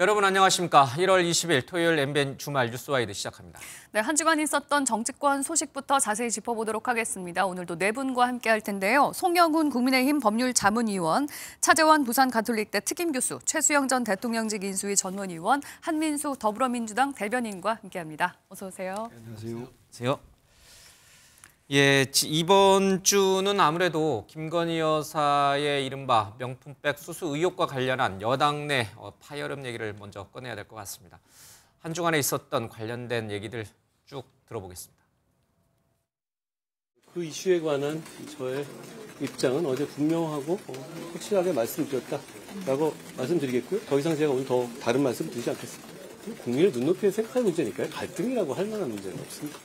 여러분 안녕하십니까. 1월 20일 토요일 MBN 주말 뉴스와이드 시작합니다. 네, 한 주간 있었던 정치권 소식부터 자세히 짚어보도록 하겠습니다. 오늘도 네 분과 함께할 텐데요. 송영훈 국민의힘 법률자문위원, 차재원 부산 가톨릭대 특임교수, 최수영 전 대통령직 인수위 전문위원, 한민수 더불어민주당 대변인과 함께합니다. 어서 오세요. 네, 안녕하세요. 안녕하세요. 예, 이번 주는 아무래도 김건희 여사의 이른바 명품백 수수 의혹과 관련한 여당 내 어, 파열음 얘기를 먼저 꺼내야 될 것 같습니다. 한 주간에 있었던 관련된 얘기들 쭉 들어보겠습니다. 그 이슈에 관한 저의 입장은 어제 분명하고 확실하게 말씀드렸다라고 말씀드리겠고요. 더 이상 제가 오늘 더 다른 말씀 드리지 않겠습니다. 국민의 눈높이에 생각할 문제니까요. 갈등이라고 할 만한 문제는 없습니다.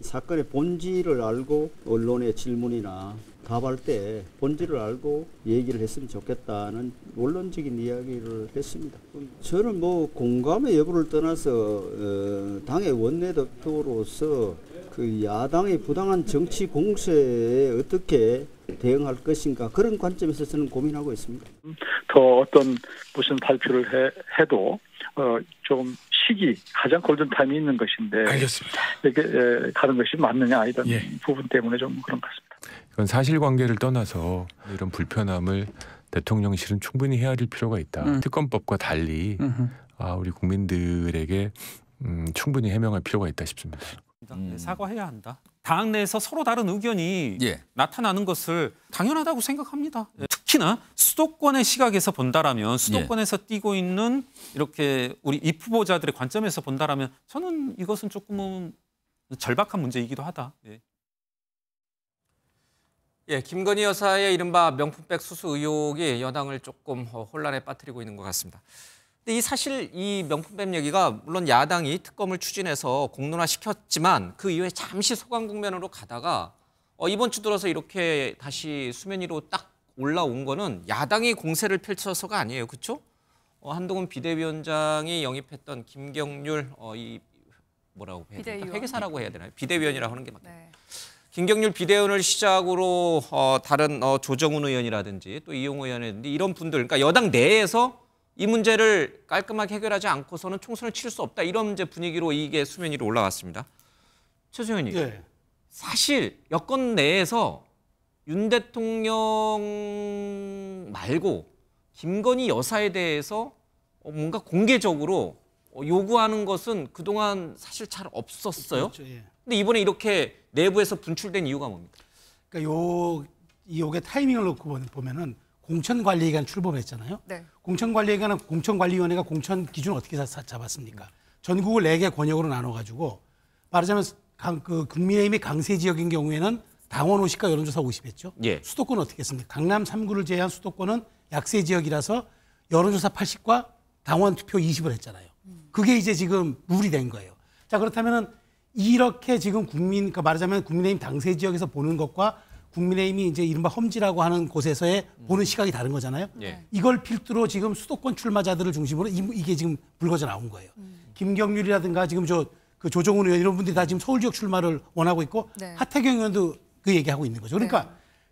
사건의 본질을 알고 언론의 질문이나 답할 때 본질을 알고 얘기를 했으면 좋겠다는 원론적인 이야기를 했습니다. 저는 뭐 공감의 여부를 떠나서 어, 당의 원내대표로서 그 야당의 부당한 정치 공세에 어떻게 대응할 것인가 그런 관점에서 저는 고민하고 있습니다. 더 어떤 무슨 발표를 해, 해도 어, 좀 시기 가장 골든 타임이 있는 것인데 알겠습니다. 이렇게 에, 예, 가는 것이 맞느냐 이런 예. 부분 때문에 좀 그런 것 같습니다. 이건 사실관계를 떠나서 이런 불편함을 대통령실은 충분히 헤아릴 필요가 있다. 음. 특검법과 달리 아, 우리 국민들에게 음, 충분히 해명할 필요가 있다 싶습니다. 음. 사과해야 한다. 당 내에서 서로 다른 의견이 예. 나타나는 것을 당연하다고 생각합니다. 특히나 수도권의 시각에서 본다라면 수도권에서 예. 뛰고 있는 이렇게 우리 입 후보자들의 관점에서 본다라면 저는 이것은 조금은 절박한 문제이기도 하다. 예. 예, 김건희 여사의 이른바 명품백 수수 의혹이 여당을 조금 어, 혼란에 빠뜨리고 있는 것 같습니다. 근데 이 사실 이 명품뱀 얘기가 물론 야당이 특검을 추진해서 공론화 시켰지만 그 이후에 잠시 소강 국면으로 가다가 어, 이번 주 들어서 이렇게 다시 수면 위로 딱 올라온 거는 야당이 공세를 펼쳐서가 아니에요, 그렇죠? 어, 한동훈 비대위원장이 영입했던 김경률 어, 이 뭐라고 해야 되나? 회계사라고 해야 되나요? 비대위원이라고 하는 게 맞죠. 네. 김경률 비대위원을 시작으로 어, 다른 어, 조정훈 의원이라든지 또 이용 의원이라든지 이런 분들, 그러니까 여당 내에서 이 문제를 깔끔하게 해결하지 않고서는 총선을 치를 수 없다 이런 문제 분위기로 이게 수면 위로 올라왔습니다 최수현님 네. 예. 사실 여권 내에서 윤 대통령 말고 김건희 여사에 대해서 어, 뭔가 공개적으로 어, 요구하는 것은 그동안 사실 잘 없었어요. 그렇 예. 근데 이번에 이렇게 내부에서 분출된 이유가 뭡니까? 그러니까 요, 요게 타이밍을 놓고 보면은 공천관리기관 출범했잖아요. 네. 공천관리기관은 공천관리위원회가 공천 기준 어떻게 잡았습니까? 전국을 네 개 권역으로 나눠가지고 말하자면 강, 그 국민의힘이 강세 지역인 경우에는 당원 50과 여론조사 50 했죠. 예. 수도권 어떻게 했습니까? 강남 3구를 제외한 수도권은 약세 지역이라서 여론조사 80과 당원 투표 20을 했잖아요. 그게 이제 지금 룰이 된 거예요. 자 그렇다면은 이렇게 지금 국민, 그러니까 말하자면 국민의힘 당세 지역에서 보는 것과 국민의힘이 이제 이른바 험지라고 하는 곳에서의 음. 보는 시각이 다른 거잖아요. 예. 이걸 필두로 지금 수도권 출마자들을 중심으로 이, 게 지금 불거져 나온 거예요. 음. 김경률이라든가 지금 저 그 조정훈 의원 이런 분들이 다 지금 서울 지역 출마를 원하고 있고 네. 하태경 의원도 그 얘기하고 있는 거죠. 그러니까 네.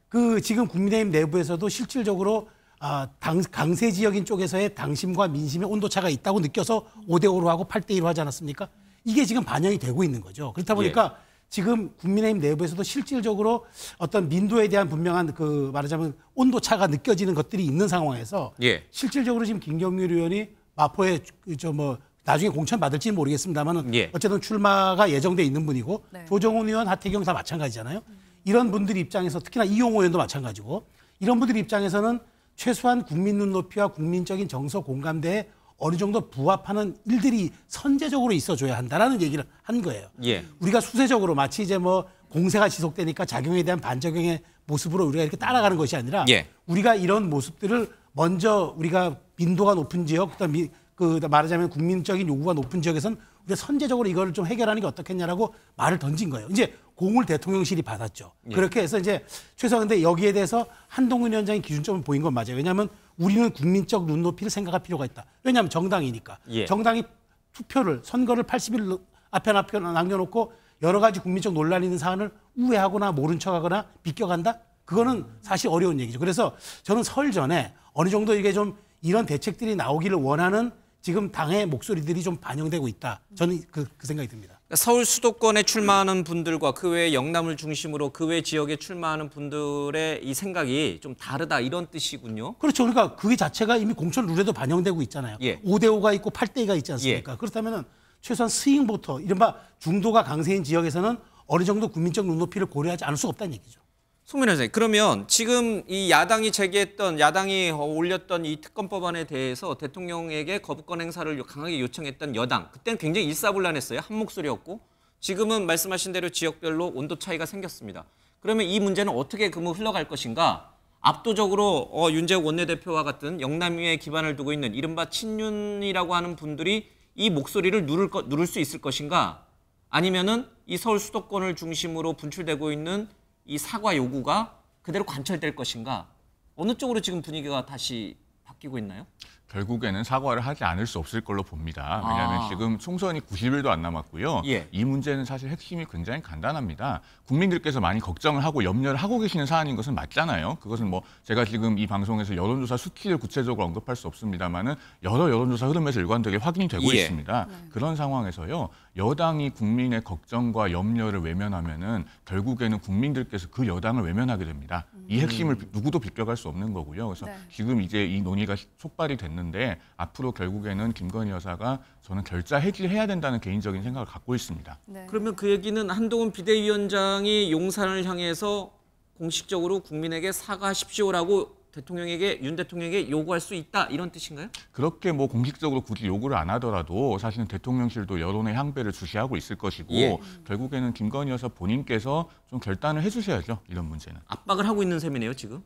그 지금 국민의힘 내부에서도 실질적으로 아, 당, 강세 지역인 쪽에서의 당심과 민심의 온도차가 있다고 느껴서 5대5로 하고 8대1로 하지 않았습니까? 이게 지금 반영이 되고 있는 거죠. 그렇다 예. 보니까 예. 지금 국민의힘 내부에서도 실질적으로 어떤 민도에 대한 분명한 그 말하자면 온도차가 느껴지는 것들이 있는 상황에서 예. 실질적으로 지금 김경률 의원이 마포에 그 저뭐 나중에 공천 받을지는 모르겠습니다만 예. 어쨌든 출마가 예정돼 있는 분이고 네. 조정훈 의원, 하태경 다 마찬가지잖아요. 이런 분들 입장에서 특히나 이용호 의원도 마찬가지고 이런 분들 입장에서는 최소한 국민 눈높이와 국민적인 정서 공감대에 어느 정도 부합하는 일들이 선제적으로 있어줘야 한다라는 얘기를 한 거예요. 예. 우리가 수세적으로 마치 이제 뭐 공세가 지속되니까 작용에 대한 반작용의 모습으로 우리가 이렇게 따라가는 것이 아니라 예. 우리가 이런 모습들을 먼저 우리가 빈도가 높은 지역, 그다음 그 말하자면 국민적인 요구가 높은 지역에선 우리가 선제적으로 이걸 좀 해결하는 게 어떻겠냐라고 말을 던진 거예요. 이제 공을 대통령실이 받았죠. 예. 그렇게 해서 이제 최소한 근데 여기에 대해서 한동훈 위원장이 기준점을 보인 건 맞아요. 왜냐하면 우리는 국민적 눈높이를 생각할 필요가 있다. 왜냐하면 정당이니까. 예. 정당이 투표를 선거를 80일 앞에 앞에 남겨놓고 여러 가지 국민적 논란이 있는 사안을 우회하거나 모른 척하거나 비껴간다. 그거는 사실 어려운 얘기죠. 그래서 저는 설 전에 어느 정도 이게 좀 이런 대책들이 나오기를 원하는 지금 당의 목소리들이 좀 반영되고 있다. 저는 그, 그 생각이 듭니다. 그러니까 서울 수도권에 출마하는 분들과 그 외에 영남을 중심으로 그 외 지역에 출마하는 분들의 이 생각이 좀 다르다 이런 뜻이군요. 그렇죠. 그러니까 그 자체가 이미 공천 룰에도 반영되고 있잖아요. 예. 5대5가 있고 8대2가 있지 않습니까? 예. 그렇다면 최소한 스윙부터 이른바 중도가 강세인 지역에서는 어느 정도 국민적 눈높이를 고려하지 않을 수 없다는 얘기죠. 송민호 선생님, 그러면 지금 이 야당이 제기했던, 야당이 올렸던 이 특검법안에 대해서 대통령에게 거부권 행사를 강하게 요청했던 여당, 그때는 굉장히 일사불란했어요. 한 목소리였고, 지금은 말씀하신 대로 지역별로 온도 차이가 생겼습니다. 그러면 이 문제는 어떻게 그무 흘러갈 것인가? 압도적으로 어, 윤재욱 원내대표와 같은 영남위에 기반을 두고 있는 이른바 친윤이라고 하는 분들이 이 목소리를 누를, 거, 누를 수 있을 것인가? 아니면은 이 서울 수도권을 중심으로 분출되고 있는 이 사과 요구가 그대로 관철될 것인가? 어느 쪽으로 지금 분위기가 다시 바뀌고 있나요? 결국에는 사과를 하지 않을 수 없을 걸로 봅니다. 왜냐하면 아. 지금 총선이 90일도 안 남았고요. 예. 이 문제는 사실 핵심이 굉장히 간단합니다. 국민들께서 많이 걱정을 하고 염려를 하고 계시는 사안인 것은 맞잖아요. 그것은 뭐 제가 지금 이 방송에서 여론조사 수치를 구체적으로 언급할 수 없습니다만은 여러 여론조사 흐름에서 일관되게 확인이 되고 예. 있습니다. 네. 그런 상황에서요. 여당이 국민의 걱정과 염려를 외면하면은 결국에는 국민들께서 그 여당을 외면하게 됩니다. 음. 이 핵심을 누구도 비껴갈 수 없는 거고요. 그래서 네. 지금 이제 이 논의가 촉발이 됐는 없는데 앞으로 결국에는 김건희 여사가 저는 결자 해지를 해야 된다는 개인적인 생각을 갖고 있습니다. 네. 그러면 그 얘기는 한동훈 비대위원장이 용산을 향해서 공식적으로 국민에게 사과하십시오라고 대통령에게 윤 대통령에게 요구할 수 있다 이런 뜻인가요? 그렇게 뭐 공식적으로 굳이 요구를 안 하더라도 사실은 대통령실도 여론의 향배를 주시하고 있을 것이고 예. 결국에는 김건희 여사 본인께서 좀 결단을 해주셔야죠 이런 문제는 압박을 하고 있는 셈이네요 지금.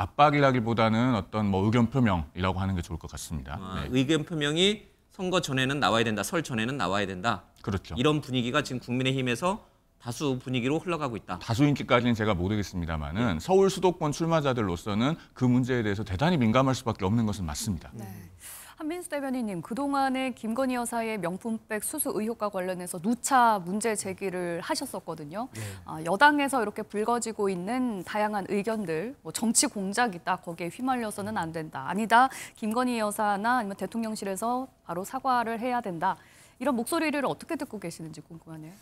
압박이라기보다는 어떤 뭐 의견 표명이라고 하는 게 좋을 것 같습니다. 아, 네. 의견 표명이 선거 전에는 나와야 된다, 설 전에는 나와야 된다. 그렇죠. 이런 분위기가 지금 국민의힘에서 다수 분위기로 흘러가고 있다. 다수 인기까지는 제가 모르겠습니다만은 네. 서울 수도권 출마자들로서는 그 문제에 대해서 대단히 민감할 수밖에 없는 것은 맞습니다. 네. 한민수 대변인님, 그동안에 김건희 여사의 명품백 수수 의혹과 관련해서 누차 문제 제기를 하셨었거든요. 네. 아, 여당에서 이렇게 불거지고 있는 다양한 의견들, 뭐 정치 공작이다, 거기에 휘말려서는 안 된다. 아니다, 김건희 여사나 아니면 대통령실에서 바로 사과를 해야 된다. 이런 목소리를 어떻게 듣고 계시는지 궁금하네요.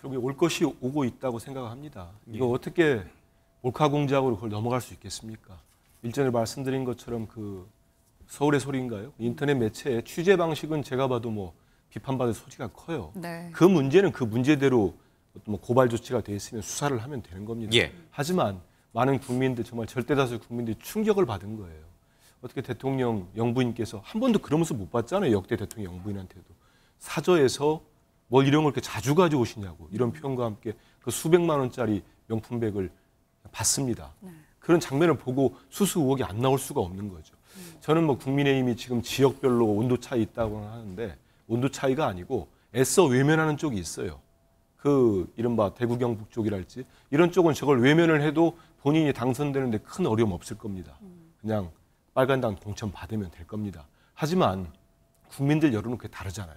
결국에 올 것이 오고 있다고 생각합니다. 이거 예. 어떻게 몰카 공작으로 그걸 넘어갈 수 있겠습니까? 일전에 말씀드린 것처럼 그 서울의 소리인가요? 인터넷 매체의 취재 방식은 제가 봐도 뭐 비판받을 소지가 커요. 네. 그 문제는 그 문제대로 뭐 고발 조치가 돼 있으면 수사를 하면 되는 겁니다. 예. 하지만 많은 국민들 정말 절대다수 국민들이 충격을 받은 거예요. 어떻게 대통령 영부인께서 한 번도 그러면서못 봤잖아요. 역대 대통령 영부인한테도 사저에서 뭘 이런 걸 이렇게 자주 가져오시냐고 이런 표현과 함께 그 수백만 원짜리 명품백을 봤습니다 네. 그런 장면을 보고 수수 의혹이 안 나올 수가 없는 거죠. 저는 뭐 국민의힘이 지금 지역별로 온도 차이 있다고 하는데 온도 차이가 아니고 애써 외면하는 쪽이 있어요. 그 이른바 대구 경북 쪽이랄지 이런 쪽은 저걸 외면을 해도 본인이 당선되는데 큰 어려움 없을 겁니다. 그냥 빨간당 공천 받으면 될 겁니다. 하지만 국민들 여론은 그 다르잖아요.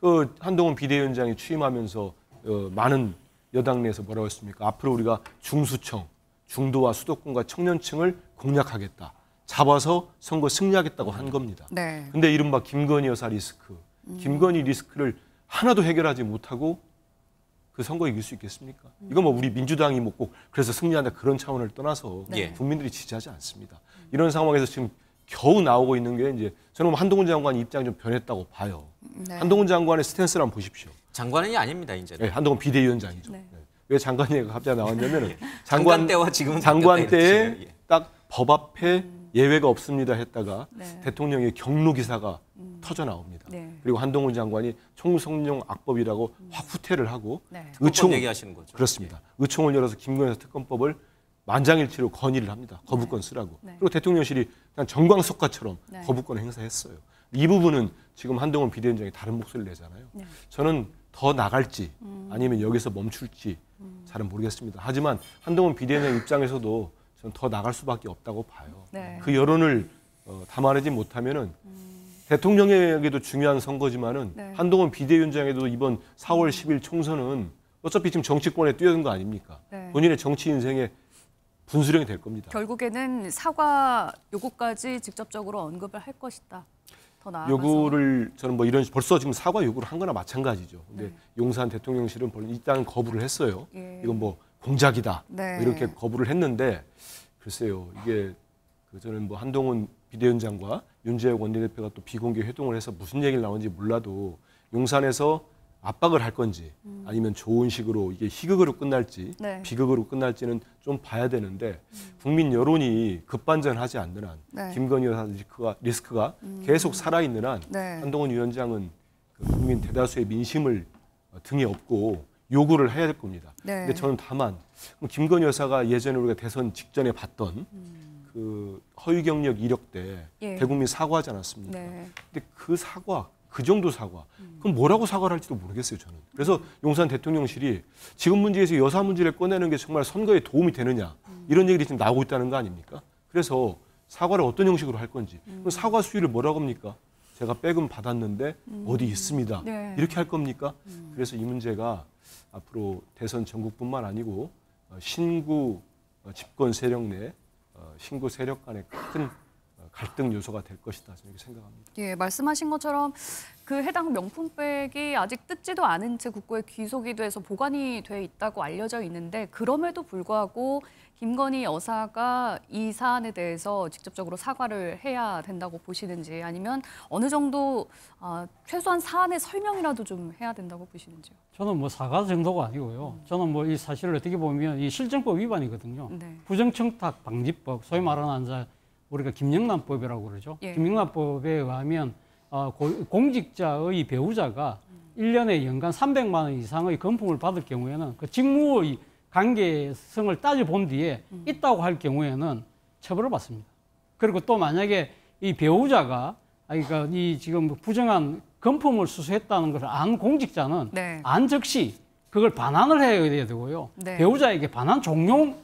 그 한동훈 비대위원장이 취임하면서 어, 많은 여당 내에서 뭐라고 했습니까? 앞으로 우리가 중수청, 중도와 수도권과 청년층을 공략하겠다. 잡아서 선거 승리하겠다고 한 겁니다. 네. 근데 이른바 김건희 여사 리스크, 음. 김건희 리스크를 하나도 해결하지 못하고 그 선거 이길 수 있겠습니까? 음. 이건 뭐 우리 민주당이 뭐꼭 그래서 승리한다 그런 차원을 떠나서 네. 국민들이 지지하지 않습니다. 음. 이런 상황에서 지금 겨우 나오고 있는 게 이제 저는 뭐 한동훈 장관 입장이 좀 변했다고 봐요. 네. 한동훈 장관의 스탠스를 한번 보십시오. 장관이 아닙니다 이제. 네, 예, 한동훈 비대위원장이죠. 네. 네. 왜 장관이 갑자기 나왔냐면 예. 장관, 장관 때와 지금 장관 때 딱법 예. 앞에 음. 예외가 없습니다 했다가 네. 대통령의 경로 기사가 음. 터져 나옵니다. 네. 그리고 한동훈 장관이 총성령 악법이라고 음. 확 후퇴를 하고 네. 의총 얘기하시는 거죠. 그렇습니다. 네. 의총을 열어서 김건희사 특검법을 만장일치로 건의를 합니다. 네. 거부권 쓰라고. 네. 그리고 대통령실이 그냥 정광석과처럼 네. 거부권 행사했어요. 이 부분은 지금 한동훈 비대위원장이 다른 목소리를 내잖아요. 저는 더 나갈지 음. 아니면 여기서 멈출지 음. 잘은 모르겠습니다. 하지만 한동훈 비대위원장 입장에서도 저더 나갈 수밖에 없다고 봐요. 네. 그 여론을 어, 담아내지 못하면 음. 대통령에게도 중요한 선거지만은 네. 한동훈 비대위원장에도 이번 4월 10일 총선은 어차피 지금 정치권에 뛰어든 거 아닙니까? 네. 본인의 정치 인생에 분수령이 될 겁니다. 결국에는 사과 요구까지 직접적으로 언급을 할 것이다. 더 나아가서. 요구를 저는 뭐 이런 벌써 지금 사과 요구를 한 거나 마찬가지죠. 근데 네. 용산 대통령실은 일단 거부를 했어요. 예. 이건 뭐 공작이다 네. 뭐 이렇게 거부를 했는데 글쎄요 이게 그 저는 뭐 한동훈 비대위원장과 윤재혁 원내대표가 또 비공개 회동을 해서 무슨 얘기를 나온지 몰라도 용산에서 압박을 할 건지 음. 아니면 좋은 식으로 이게 희극으로 끝날지 네. 비극으로 끝날지는 좀 봐야 되는데 음. 국민 여론이 급반전하지 않는 한 네. 김건희 여사 리스크가, 리스크가 음. 계속 살아있는 한 네. 한동훈 위원장은 그 국민 대다수의 민심을 어, 등에 업고 요구를 해야 될 겁니다. 네. 근데 저는 다만 뭐 김건희 여사가 예전에 우리가 대선 직전에 봤던 음. 그 허위 경력 이력 때 예. 대국민 사과하지 않았습니까? 네. 근데 그 사과 그 정도 사과 음. 그럼 뭐라고 사과를 할지도 모르겠어요 저는. 그래서 용산 대통령실이 지금 문제에서 여사 문제를 꺼내는 게 정말 선거에 도움이 되느냐 음. 이런 얘기들이 지금 나오고 있다는 거 아닙니까? 그래서 사과를 어떤 형식으로 할 건지 음. 그럼 사과 수위를 뭐라고 합니까? 제가 빼금 받았는데 음. 어디 있습니다. 네. 이렇게 할 겁니까? 음. 그래서 이 문제가 앞으로 대선 전국뿐만 아니고 어, 신구 어, 집권 세력 내 어, 신구 세력 간의 큰 갈등 요소가 될 것이다 저는 생각합니다. 예, 말씀하신 것처럼 그 해당 명품백이 아직 뜯지도 않은 채 국고에 귀속이 돼서 보관이 돼 있다고 알려져 있는데 그럼에도 불구하고 김건희 여사가 이 사안에 대해서 직접적으로 사과를 해야 된다고 보시는지 아니면 어느 정도 아, 최소한 사안의 설명이라도 좀 해야 된다고 보시는지요? 저는 뭐 사과 정도가 아니고요. 음. 저는 뭐 이 사실을 어떻게 보면 이 실정법 위반이거든요. 네. 부정청탁 방지법, 소위 음. 말하는 이제 우리가 김영란법이라고 그러죠. 예. 김영란법에 의하면 어, 고, 공직자의 배우자가 음. 일년에 연간 300만 원 이상의 건품을 받을 경우에는 그 직무의 관계성을 따져본 뒤에 음. 있다고 할 경우에는 처벌을 받습니다. 그리고 또 만약에 이 배우자가 아, 그러니까 이 지금 부정한 금품을 수수했다는 것을 안 공직자는 네. 안 즉시 그걸 반환을 해야 되고요. 네. 배우자에게 반환 종용을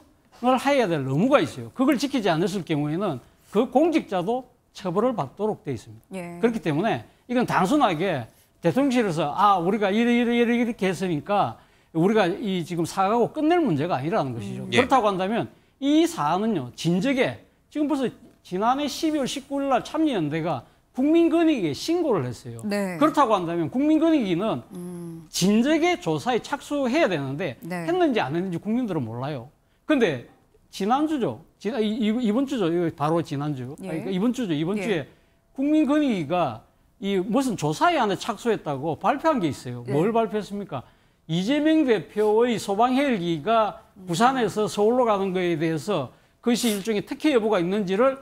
해야 될 의무가 있어요. 그걸 지키지 않았을 경우에는 그 공직자도 처벌을 받도록 돼 있습니다. 예. 그렇기 때문에 이건 단순하게 대통령실에서 아 우리가 이래 이래 이래 이렇게 했으니까 우리가 이 지금 사과하고 끝낼 문제가 아니라는 음, 것이죠. 음. 그렇다고 한다면 이 사안은요, 진즉에 지금 벌써 지난해 12월 19일 날 참여연대가 국민건의기에 신고를 했어요. 네. 그렇다고 한다면 국민건의기는 음. 진즉에 조사에 착수해야 되는데 네. 했는지 안 했는지 국민들은 몰라요. 근데 지난주죠. 지난, 이번 주죠. 바로 지난주. 예. 그러니까 이번 주죠. 이번 예. 주에 국민건의기가 이 무슨 조사에 안에 착수했다고 발표한 게 있어요. 예. 뭘 발표했습니까? 이재명 대표의 소방 헬기가 부산에서 서울로 가는 것에 대해서 그것이 일종의 특혜 여부가 있는지를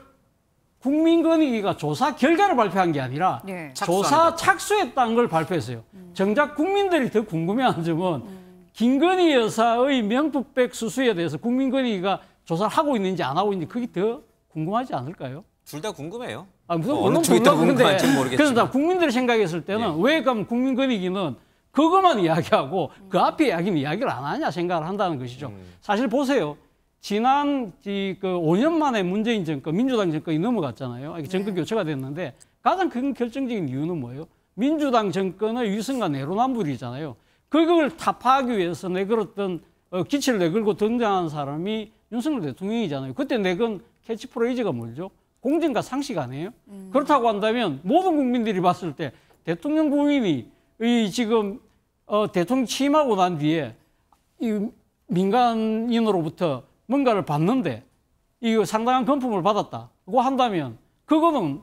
국민권익위가 조사 결과를 발표한 게 아니라 네. 조사 착수했다는 걸 발표했어요. 음. 정작 국민들이 더 궁금해하는 점은 음. 김건희 여사의 명품백 수수에 대해서 국민권익위가 조사를 하고 있는지 안 하고 있는지 그게 더 궁금하지 않을까요? 둘 다 궁금해요. 아, 무슨 뭐, 물론 궁금한데 그래서 국민들이 생각했을 때는 예. 왜 그럼 국민권익위는 그것만 이야기하고 음. 그 앞에 이야기는 이야기를 안 하냐 생각을 한다는 것이죠. 음. 사실 보세요. 지난 이그 5년 만에 문재인 정권, 민주당 정권이 넘어갔잖아요. 네. 정권 교체가 됐는데 가장 큰 결정적인 이유는 뭐예요? 민주당 정권의 위선과 내로남불이잖아요. 그걸 타파하기 위해서 내걸었던 어, 기치를 내걸고 등장한 사람이 윤석열 대통령이잖아요. 그때 내건 캐치프레이즈가 뭐죠? 공정과 상식 아니에요? 음. 그렇다고 한다면 모든 국민들이 봤을 때 대통령 부인이 이 지금 어, 대통령 취임하고 난 뒤에 이 민간인으로부터 뭔가를 받는데 이거 상당한 금품을 받았다고 한다면 그거는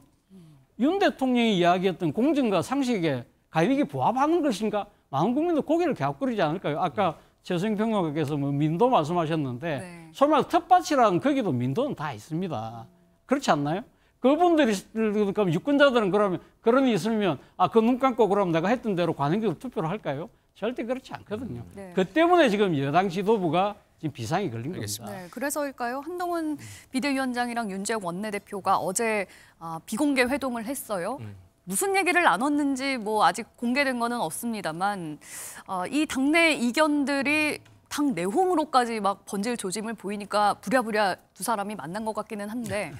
윤 대통령이 이야기했던 공정과 상식에 가입이 부합하는 것인가? 많은 국민도 고개를 갸웃거리지 않을까요? 아까 최승 평론가께서 뭐 민도 말씀하셨는데 네. 소위 텃밭이라는 거기도 민도는 다 있습니다. 그렇지 않나요? 그분들이 그럼 그러니까 유권자들은 그러면 그런 일이 있으면 아 그 눈 감고 그럼 내가 했던 대로 관행적으로 투표를 할까요? 절대 그렇지 않거든요. 음. 네. 그 때문에 지금 여당 지도부가 지금 비상이 걸린 알겠습니다. 겁니다. 네, 그래서일까요? 한동훈 음. 비대위원장이랑 윤재욱 원내대표가 어제 아, 비공개 회동을 했어요. 음. 무슨 얘기를 나눴는지 뭐 아직 공개된 거는 없습니다만 어, 이 당내 이견들이 당 내홍으로까지 막 번질 조짐을 보이니까 부랴부랴 두 사람이 만난 것 같기는 한데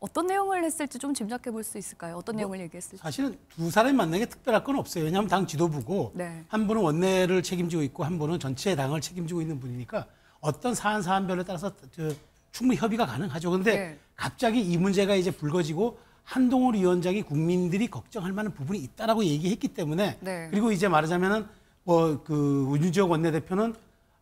어떤 내용을 했을지 좀 짐작해 볼 수 있을까요? 어떤 뭐, 내용을 얘기했을지. 사실은 두 사람이 만난 게 특별할 건 없어요. 왜냐하면 당 지도부고 네. 한 분은 원내를 책임지고 있고 한 분은 전체 당을 책임지고 있는 분이니까 어떤 사안 사안별에 따라서 저, 충분히 협의가 가능하죠. 근데 네. 갑자기 이 문제가 이제 불거지고 한동훈 위원장이 국민들이 걱정할 만한 부분이 있다라고 얘기했기 때문에 네. 그리고 이제 말하자면은 뭐그 어, 윤지혁 원내대표는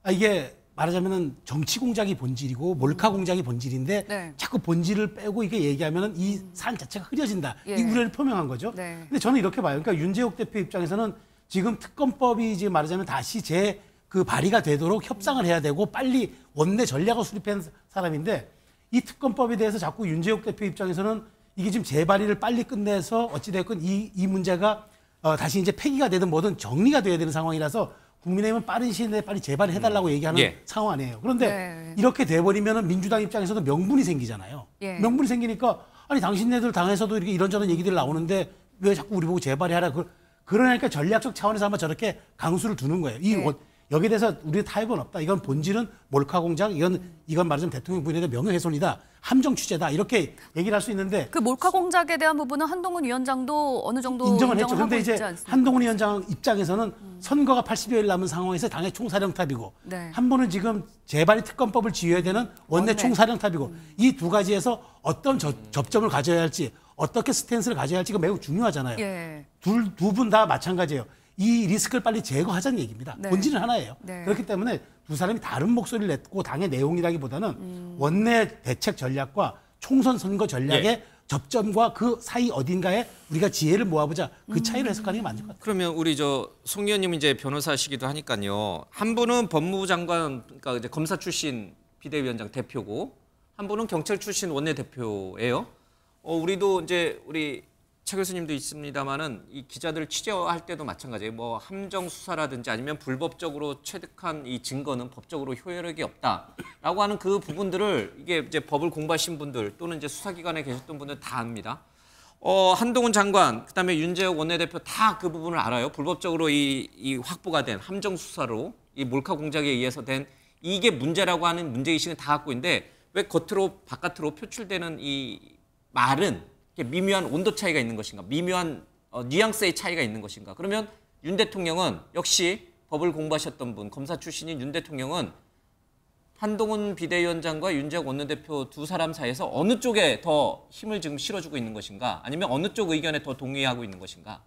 아, 이게 말하자면은 정치 공작이 본질이고 몰카 공작이 본질인데 네. 자꾸 본질을 빼고 이게 얘기하면은 이 산 자체가 흐려진다. 예. 이 우려를 표명한 거죠. 네. 근데 저는 이렇게 봐요. 그러니까 윤재욱 대표 입장에서는 지금 특검법이 이제 말하자면 다시 제 그 발의가 되도록 협상을 해야 되고 빨리 원내 전략을 수립한 사람인데 이 특검법에 대해서 자꾸 윤재욱 대표 입장에서는 이게 지금 재발의를 빨리 끝내서 어찌됐건 이, 이 문제가 어, 다시 이제 폐기가 되든 뭐든 정리가 돼야 되는 상황이라서 국민의힘은 빠른 시일 내에 빨리 재발 해달라고 음. 얘기하는 예. 상황 아니에요. 그런데 네. 이렇게 돼버리면 민주당 입장에서도 명분이 생기잖아요. 예. 명분이 생기니까 아니 당신네들 당에서도 이렇게 이런저런 얘기들이 나오는데 왜 자꾸 우리 보고 재발해 하라. 그러니까 전략적 차원에서 아마 저렇게 강수를 두는 거예요. 이 네. 여기에 대해서 우리 타협은 없다. 이건 본질은 몰카 공작, 이건 이건 말하자면 대통령 부인에 명예훼손이다. 함정 취재다. 이렇게 얘기를 할 수 있는데 그 몰카 공작에 대한 부분은 한동훈 위원장도 어느 정도 인정을, 했죠. 그런데 이제 한동훈 위원장 입장에서는 음. 선거가 80여일 남은 상황에서 당의 총사령탑이고 네. 한번은 지금 재발 특검법을 지휘해야 되는 원내 어, 네. 총사령탑이고 음. 이두 가지에서 어떤 저, 접점을 가져야 할지 어떻게 스탠스를 가져야 할지가 매우 중요하잖아요. 예. 둘두 분 다 마찬가지예요. 이 리스크를 빨리 제거하자는 얘기입니다. 네. 본질은 하나예요. 네. 그렇기 때문에 두 사람이 다른 목소리를 냈고 당의 내용이라기보다는 음. 원내 대책 전략과 총선 선거 전략의 예. 접점과 그 사이 어딘가에 우리가 지혜를 모아보자 그 차이를 음. 해석하는 게 맞는 것 같아요. 그러면 우리 저송 의원님 이제 변호사시기도 하니까요. 한 분은 법무부 장관 그러니까 이제 검사 출신 비대위원장 대표고 한 분은 경찰 출신 원내 대표예요. 어, 우리도 이제 우리 최 교수님도 있습니다만은 이 기자들 취재할 때도 마찬가지예요. 뭐 함정 수사라든지 아니면 불법적으로 취득한 이 증거는 법적으로 효력이 없다라고 하는 그 부분들을 이게 이제 법을 공부하신 분들 또는 이제 수사기관에 계셨던 분들 다 압니다. 어, 한동훈 장관, 그다음에 윤재욱 원내대표 다 그 부분을 알아요. 불법적으로 이, 이 확보가 된 함정 수사로 이 몰카 공작에 의해서 된 이게 문제라고 하는 문제 의식은 다 갖고 있는데 왜 겉으로 바깥으로 표출되는 이 말은 미묘한 온도 차이가 있는 것인가, 미묘한 어, 뉘앙스의 차이가 있는 것인가. 그러면 윤 대통령은 역시 법을 공부하셨던 분, 검사 출신인 윤 대통령은 한동훈 비대위원장과 윤재욱 원내대표 두 사람 사이에서 어느 쪽에 더 힘을 지금 실어주고 있는 것인가, 아니면 어느 쪽 의견에 더 동의하고 있는 것인가?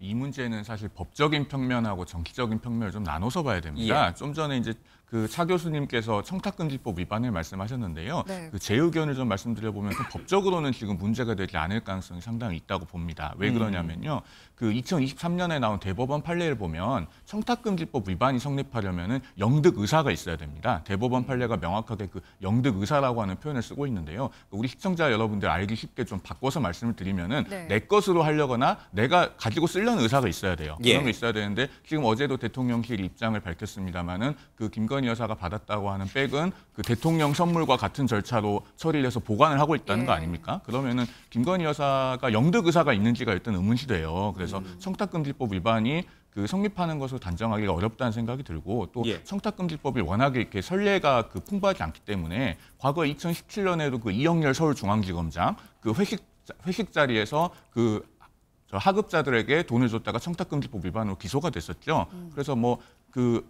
이 문제는 사실 법적인 평면하고 정치적인 평면을 좀 나눠서 봐야 됩니다. 예. 좀 전에 이제 그차 교수님께서 청탁금지법 위반을 말씀하셨는데요. 네. 그제 의견을 좀 말씀드려보면 법적으로는 지금 문제가 되지 않을 가능성이 상당히 있다고 봅니다. 왜 음. 그러냐면요. 그 2023년에 나온 대법원 판례를 보면 청탁금지법 위반이 성립하려면 영득 의사가 있어야 됩니다. 대법원 판례가 명확하게 그 영득 의사라고 하는 표현을 쓰고 있는데요. 그 우리 시청자 여러분들 알기 쉽게 좀 바꿔서 말씀을 드리면은 네. 내 것으로 하려거나 내가 가지고 쓰려는 의사가 있어야 돼요. 예. 그런 게 있어야 되는데 지금 어제도 대통령실 입장을 밝혔습니다마는 그 김건희 김건희 여사가 받았다고 하는 백은 그 대통령 선물과 같은 절차로 처리를 해서 보관을 하고 있다는 예. 거 아닙니까? 그러면은 김건희 여사가 영득 의사가 있는지가 일단 의문시돼요. 그래서 음. 청탁금지법 위반이 그 성립하는 것을 단정하기가 어렵다는 생각이 들고 또 예. 청탁금지법이 워낙에 이렇게 선례가 그 풍부하지 않기 때문에 과거 2017년에도 그 이영렬 서울중앙지검장 그 회식 회식 자리에서 그 하급자들에게 돈을 줬다가 청탁금지법 위반으로 기소가 됐었죠. 음. 그래서 뭐그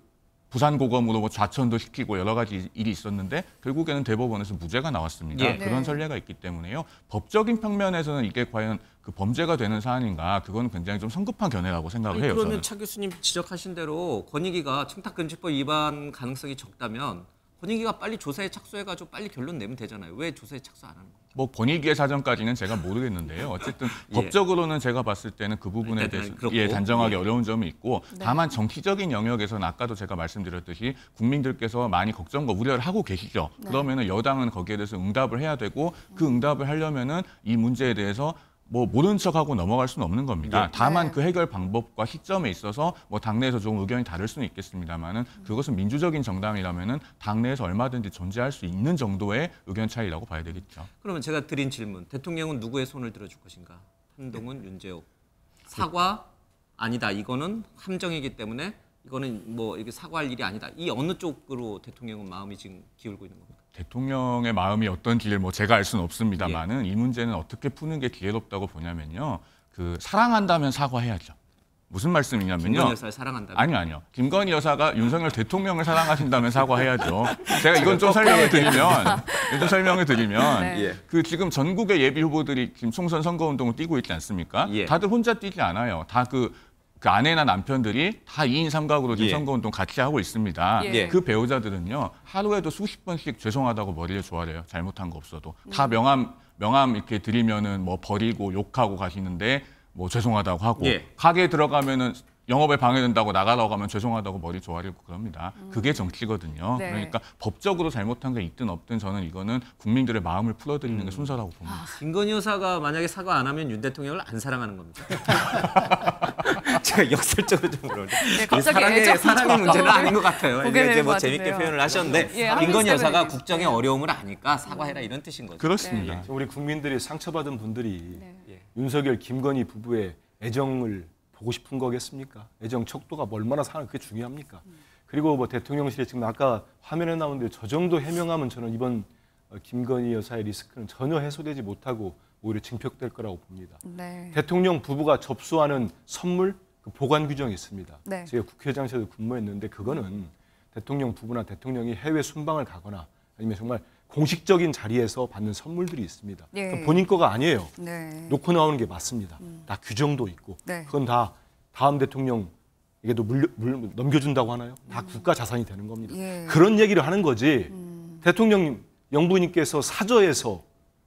부산고검으로 뭐 좌천도 시키고 여러 가지 일이 있었는데 결국에는 대법원에서 무죄가 나왔습니다. 예. 그런 네. 선례가 있기 때문에요. 법적인 평면에서는 이게 과연 그 범죄가 되는 사안인가 그건 굉장히 좀 성급한 견해라고 생각을 아니, 해요. 그러면 저는. 차 교수님 지적하신 대로 권익위가 청탁금지법 위반 가능성이 적다면 본인기가 빨리 조사에 착수해가지고 빨리 결론 내면 되잖아요. 왜 조사에 착수 안 하는 거예요? 뭐 본인기의 사정까지는 제가 모르겠는데요. 어쨌든 예. 법적으로는 제가 봤을 때는 그 부분에 네, 네, 대해서 그렇고. 예, 단정하기 예. 어려운 점이 있고 네. 다만 정치적인 영역에서는 아까도 제가 말씀드렸듯이 국민들께서 많이 걱정과 뭐 우려를 하고 계시죠. 네. 그러면 여당은 거기에 대해서 응답을 해야 되고 그 응답을 하려면이 문제에 대해서 뭐 모른 척하고 넘어갈 수는 없는 겁니다. 네. 다만 네. 그 해결 방법과 시점에 있어서 뭐 당내에서 조금 의견이 다를 수는 있겠습니다만은 그것은 민주적인 정당이라면은 당내에서 얼마든지 존재할 수 있는 정도의 의견 차이라고 봐야 되겠죠. 그러면 제가 드린 질문 대통령은 누구의 손을 들어줄 것인가? 한동훈, 네. 윤재호 사과 아니다. 이거는 함정이기 때문에 이거는 뭐 이게 사과할 일이 아니다. 이 어느 쪽으로 대통령은 마음이 지금 기울고 있는 겁니까? 대통령의 마음이 어떤지를 뭐 제가 알 수는 없습니다만은 예. 이 문제는 어떻게 푸는 게 기회롭다고 보냐면요. 그 사랑한다면 사과해야죠. 무슨 말씀이냐면요. 김건희 여사 사랑한다. 아니요, 아니요. 김건희 여사가 윤석열 대통령을 사랑하신다면 사과해야죠. 제가 이건 좀 설명을 드리면, 좀 설명을 드리면, 네. 예. 그 지금 전국의 예비 후보들이 지금 총선 선거 운동을 뛰고 있지 않습니까? 예. 다들 혼자 뛰지 않아요. 다그 그 아내나 남편들이 다 2인 3각으로 예. 선거운동 같이 하고 있습니다. 예. 예. 그 배우자들은요. 하루에도 수십 번씩 죄송하다고 머리를 조아려요. 잘못한 거 없어도. 다 음. 명함 명함 이렇게 드리면은 뭐 버리고 욕하고 가시는데 뭐 죄송하다고 하고 예. 가게 에 들어가면은 영업에 방해된다고 나가라고 하면 죄송하다고 머리 조아리고 그럽니다. 음. 그게 정치거든요. 네. 그러니까 법적으로 잘못한 게 있든 없든 저는 이거는 국민들의 마음을 풀어드리는 음. 게 순서라고 봅니다. 아. 김건희 여사가 만약에 사과 안 하면 윤 대통령을 안 사랑하는 겁니다. 제가 역설적으로 좀그어보죠 네, 사랑의 사랑의 문제는 아닌 네. 것 같아요. 이제 뭐 재밌게 표현을 하셨는데 네, 네. 김건희 여사가 국정의 어려움을 아니까 사과해라 이런 뜻인 거죠. 그렇습니다. 네. 우리 국민들이 상처받은 분들이 네. 예. 윤석열, 김건희 부부의 애정을 보고 싶은 거겠습니까? 애정 척도가 얼마나 사는 그게 중요합니까? 음. 그리고 뭐 대통령실에 지금 아까 화면에 나온 대로 저 정도 해명하면 저는 이번 어, 김건희 여사의 리스크는 전혀 해소되지 못하고 오히려 증폭될 거라고 봅니다. 네. 대통령 부부가 접수하는 선물 그 보관 규정이 있습니다. 네. 제가 국회의장실에 근무했는데 그거는 대통령 부부나 대통령이 해외 순방을 가거나 아니면 정말 공식적인 자리에서 받는 선물들이 있습니다. 네. 본인 거가 아니에요. 네. 놓고 나오는 게 맞습니다. 음. 다 규정도 있고 네. 그건 다 다음 대통령 에게도 물, 려물 넘겨준다고 하나요? 다 음. 국가 자산이 되는 겁니다. 예. 그런 얘기를 하는 거지 음. 대통령 님 영부인께서 사저에서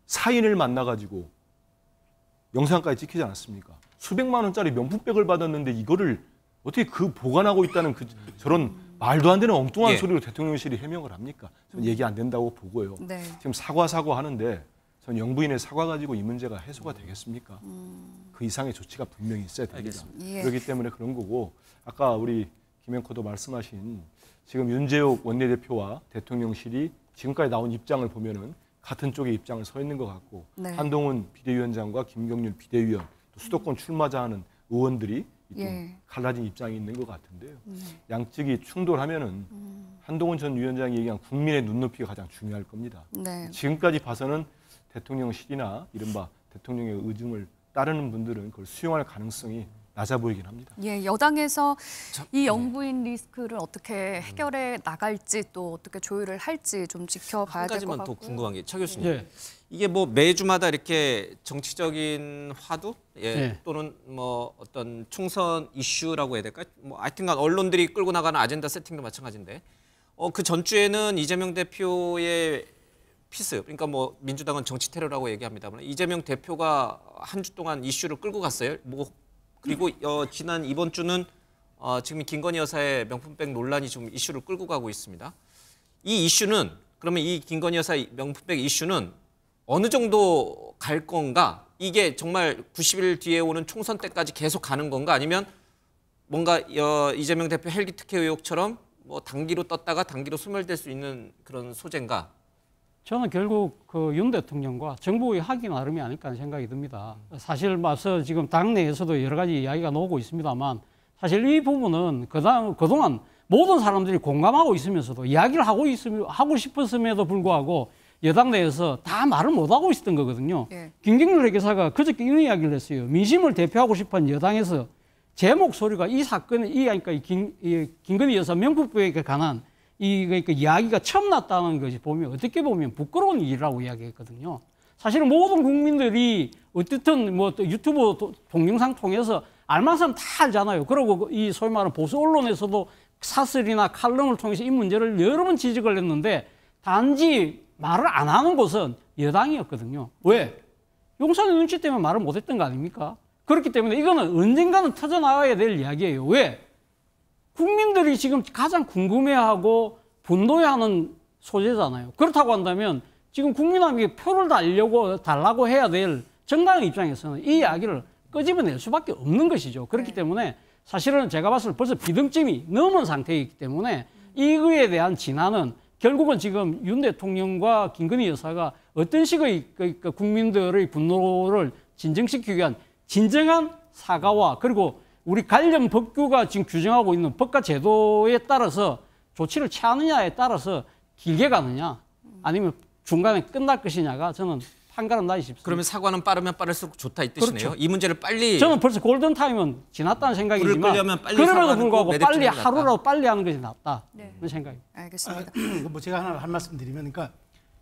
사인을 만나가지고 영상까지 찍히지 않았습니까? 수백만 원짜리 명품백을 받았는데 이거를 어떻게 그 보관하고 있다는 그 저런 말도 안 되는 엉뚱한 예. 소리로 대통령실이 해명을 합니까? 저는 얘기 안 된다고 보고요. 네. 지금 사과 사과 하는데 전 영부인의 사과 가지고 이 문제가 해소가 되겠습니까? 음. 그 이상의 조치가 분명히 있어야 됩니다. 예. 그렇기 때문에 그런 거고 아까 우리 김앵커도 말씀하신 지금 윤재욱 원내대표와 대통령실이 지금까지 나온 입장을 보면은 같은 쪽의 입장을 서 있는 것 같고 네. 한동훈 비대위원장과 김경률 비대위원 수도권 출마자하는 의원들이 예. 갈라진 입장이 있는 것 같은데요. 네. 양측이 충돌하면은 음. 한동훈 전 위원장이 얘기한 국민의 눈높이가 가장 중요할 겁니다. 네. 지금까지 봐서는 대통령실이나 이른바 대통령의 의중을 따르는 분들은 그걸 수용할 가능성이 낮아 보이긴 합니다. 예, 여당에서 자, 이 네. 영부인 네. 리스크를 어떻게 음. 해결해 나갈지 또 어떻게 조율을 할지 좀 지켜봐야 될 것같고한 가지만 더 궁금한 게 차 교수님. 예. 이게 뭐 매주마다 이렇게 정치적인 화두 예, 예. 또는 뭐 어떤 총선 이슈라고 해야 될까? 뭐 하여튼간 언론들이 끌고 나가는 아젠다 세팅도 마찬가지인데 어, 그 전주에는 이재명 대표의 피습 그러니까 뭐 민주당은 정치 테러라고 얘기합니다만 이재명 대표가 한 주 동안 이슈를 끌고 갔어요. 뭐 그리고 어, 지난 이번 주는 어, 지금 김건희 여사의 명품백 논란이 지금 이슈를 끌고 가고 있습니다. 이 이슈는 그러면 이 김건희 여사 명품백 이슈는 어느 정도 갈 건가? 이게 정말 90일 뒤에 오는 총선 때까지 계속 가는 건가? 아니면 뭔가 어, 이재명 대표 헬기 특혜 의혹처럼 뭐 단기로 떴다가 단기로 소멸될 수 있는 그런 소재인가? 저는 결국 그 윤 대통령과 정부의 하기 나름이 아닐까 하는 생각이 듭니다. 사실 맞서 지금 당내에서도 여러 가지 이야기가 나오고 있습니다만 사실 이 부분은 그다음, 그동안 모든 사람들이 공감하고 있으면서도 이야기를 하고 있음, 하고 싶었음에도 불구하고 여당 내에서 다 말을 못하고 있었던 거거든요. 예. 김경률 회계사가 그저께 이런 이야기를 했어요. 민심을 대표하고 싶은 여당에서 제 목소리가 이 사건, 이, 하니까이 김, 이 김건희 여사 명품부에 관한 이 그러니까 이야기가 처음 났다는 것이 보면 어떻게 보면 부끄러운 일이라고 이야기했거든요. 사실은 모든 국민들이 어쨌든 뭐 유튜브 동영상 통해서 알만한 사람 다 알잖아요. 그리고 그 이 소위 말하는 보수 언론에서도 사설이나 칼럼을 통해서 이 문제를 여러 번 지적을 했는데 단지 말을 안 하는 곳은 여당이었거든요. 왜? 용산의 눈치 때문에 말을 못했던 거 아닙니까? 그렇기 때문에 이거는 언젠가는 터져나와야 될 이야기예요. 왜? 국민들이 지금 가장 궁금해하고 분노해하는 소재잖아요. 그렇다고 한다면 지금 국민함이 표를 달려고 달라고 해야 될 정당 의 입장에서는 이 이야기를 끄집어낼 수밖에 없는 것이죠. 그렇기 네. 때문에 사실은 제가 봤을 때 벌써 비등점이 넘은 상태이기 때문에 이거에 대한 진화는 결국은 지금 윤 대통령과 김건희 여사가 어떤 식의 그, 그 국민들의 분노를 진정시키기 위한 진정한 사과와 그리고 우리 관련 법규가 지금 규정하고 있는 법과 제도에 따라서 조치를 취하느냐에 따라서 길게 가느냐 아니면 중간에 끝날 것이냐가 저는 판가름 나기 싶습니다. 그러면 사과는 빠르면 빠를수록 좋다 이 뜻이네요. 그렇죠. 이 문제를 빨리 저는 벌써 골든 타임은 지났다는 생각이지만 그럼에도 불구하고 빨리 하루라도 빨리 하는 것이 낫다 그런 네. 생각입니다. 알겠습니다. 아, 뭐 제가 하나 한 말씀 드리면 그러니까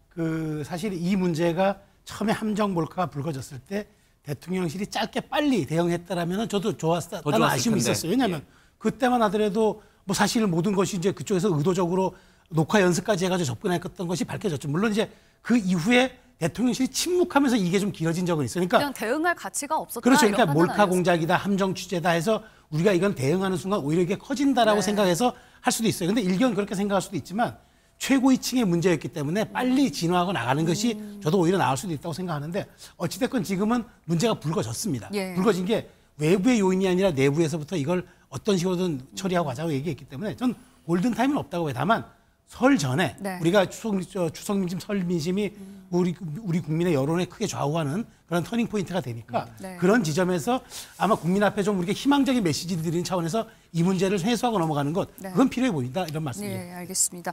그 사실 이 문제가 처음에 함정 몰카가 불거졌을 때 대통령실이 짧게 빨리 대응했다라면 저도 좋았다는 아쉬움이 있었어요. 왜냐하면 예. 그때만 하더라도 뭐 사실 모든 것이 이제 그쪽에서 의도적으로 녹화 연습까지 해가지고 접근했던 것이 밝혀졌죠. 물론 이제 그 이후에 대통령실이 침묵하면서 이게 좀 길어진 적은 있어니까 그러니까 그냥 대응할 가치가 없었다. 그렇죠. 그러니까 몰카 공작이다, 함정 취재다 해서 우리가 이건 대응하는 순간 오히려 이게 커진다라고 네. 생각해서 할 수도 있어요. 근데 일견 그렇게 생각할 수도 있지만 최고위층의 문제였기 때문에 빨리 진화하고 나가는 것이 음. 저도 오히려 나을 수도 있다고 생각하는데 어찌됐건 지금은 문제가 불거졌습니다. 예. 불거진 게 외부의 요인이 아니라 내부에서부터 이걸 어떤 식으로든 처리하고 가자고 얘기했기 때문에 전 골든타임은 없다고 해요. 다만 설 전에 네. 우리가 추석, 추석 민심, 설 민심이 음. 우리, 우리 국민의 여론에 크게 좌우하는 그런 터닝 포인트가 되니까 음. 네. 그런 지점에서 아마 국민 앞에 좀 우리가 희망적인 메시지를 드리는 차원에서 이 문제를 해소하고 넘어가는 것 네. 그건 필요해 보인다 이런 말씀이에요. 네, 알겠습니다.